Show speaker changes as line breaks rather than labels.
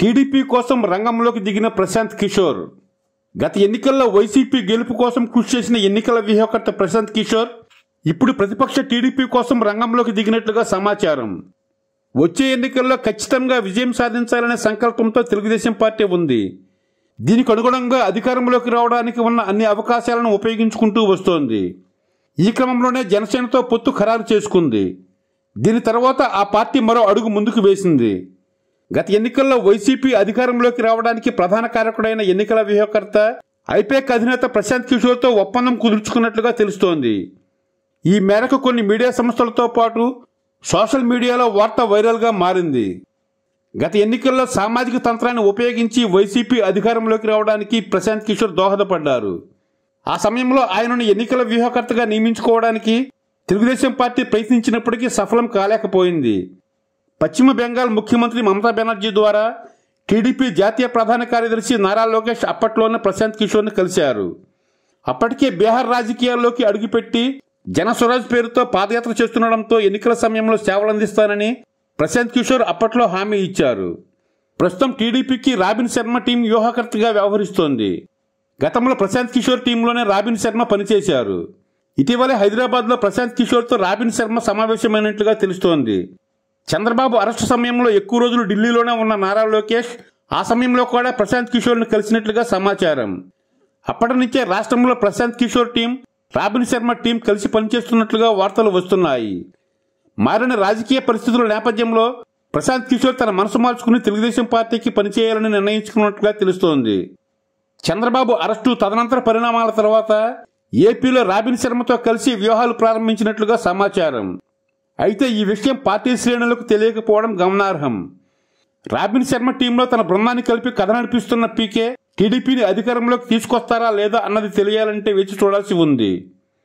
TDP కోసం రంగంలోకి దిగిన ప్రశాంత్ కిషోర్ గత ఎన్నికల్లో వైసీపీ గెలుపు కోసం కృషి చేసిన ఎన్నికల వ్యూహకర్త ప్రశాంత్ కిషోర్ ఇప్పుడు ప్రతిపక్ష టీడీపీ కోసం రంగంలోకి దిగినట్లుగా సమాచారం వచ్చే ఎన్నికల్లో ఖచ్చితంగా విజయం సాధించాలనే సంకల్పంతో తెలుగుదేశం పార్టీ ఉంది దీనికి అనుగుణంగా అధికారంలోకి రావడానికి ఉన్న అన్ని అవకాశాలను ఉపయోగించుకుంటూ వస్తోంది ఈ క్రమంలోనే జనసేనతో పొత్తు ఖరారు చేసుకుంది దీని తర్వాత ఆ పార్టీ మరో అడుగు ముందుకు వేసింది గత ఎన్నికల్లో వైసీపీ అధికారంలోకి రావడానికి ప్రధాన కారకుడైన ఎన్నికల వ్యూహకర్త ఐపేక్ అధినేత ప్రశాంత్ కిషోర్తో ఒప్పందం కుదుర్చుకున్నట్లుగా తెలుస్తోంది ఈ మేరకు కొన్ని మీడియా సంస్థలతో పాటు సోషల్ మీడియాలో వార్త వైరల్గా మారింది గత ఎన్నికల్లో సామాజిక తంత్రాన్ని ఉపయోగించి వైసీపీ అధికారంలోకి రావడానికి ప్రశాంత్ కిషోర్ దోహదపడ్డారు ఆ సమయంలో ఆయనను ఎన్నికల వ్యూహకర్తగా నియమించుకోవడానికి తెలుగుదేశం పార్టీ ప్రయత్నించినప్పటికీ సఫలం కాలేకపోయింది పశ్చిమ బెంగాల్ ముఖ్యమంత్రి మమతా బెనర్జీ ద్వారా టీడీపీ జాతీయ ప్రధాన కార్యదర్శి నారా లోకేష్ అప్పట్లోనే ప్రశాంత్ కిషోర్ని కలిశారు అప్పటికే బీహార్ రాజకీయాల్లోకి అడుగుపెట్టి జనస్వరాజ్ పేరుతో పాదయాత్ర చేస్తుండడంతో ఎన్నికల సమయంలో సేవలు అందిస్తానని ప్రశాంత్ కిషోర్ అప్పట్లో హామీ ఇచ్చారు ప్రస్తుతం టీడీపీకి రాబిన్ శర్మ టీం వ్యూహకర్తగా వ్యవహరిస్తోంది గతంలో ప్రశాంత్ కిషోర్ టీంలోనే రాబిన్ శర్మ పనిచేశారు ఇటీవలే హైదరాబాద్లో ప్రశాంత్ కిషోర్తో రాబిన్ శర్మ సమావేశమైనట్లుగా తెలుస్తోంది చంద్రబాబు అరెస్టు సమయంలో ఎక్కువ రోజులు ఢిల్లీలోనే ఉన్న నారా లోకేష్ ఆ సమయంలో కూడా ప్రశాంత్ కిషోర్ను కలిసినట్లుగా సమాచారం అప్పటి నుంచే రాష్ట్రంలో ప్రశాంత్ కిషోర్ టీం రాబిన్ శర్మ టీం కలిసి పనిచేస్తున్నట్లుగా వార్తలు వస్తున్నాయి మారిన రాజకీయ పరిస్థితుల నేపథ్యంలో ప్రశాంత్ కిషోర్ తన మనసు మార్చుకుని తెలుగుదేశం పార్టీకి పనిచేయాలని నిర్ణయించుకున్నట్లుగా తెలుస్తోంది చంద్రబాబు అరెస్టు తదనంతర పరిణామాల తర్వాత ఏపీలో రాబిన్ శర్మతో కలిసి వ్యూహాలు ప్రారంభించినట్లుగా సమాచారం అయితే ఈ విషయం పార్టీ శ్రేణులకు తెలియకపోవడం గమనార్హం రాబిన్ శర్మ టీంలో తన బృందాన్ని కలిపి కథ నడిపిస్తున్న పీకే టీడీపీని అధికారంలోకి తీసుకొస్తారా లేదా అన్నది తెలియాలంటే వేచి చూడాల్సి ఉంది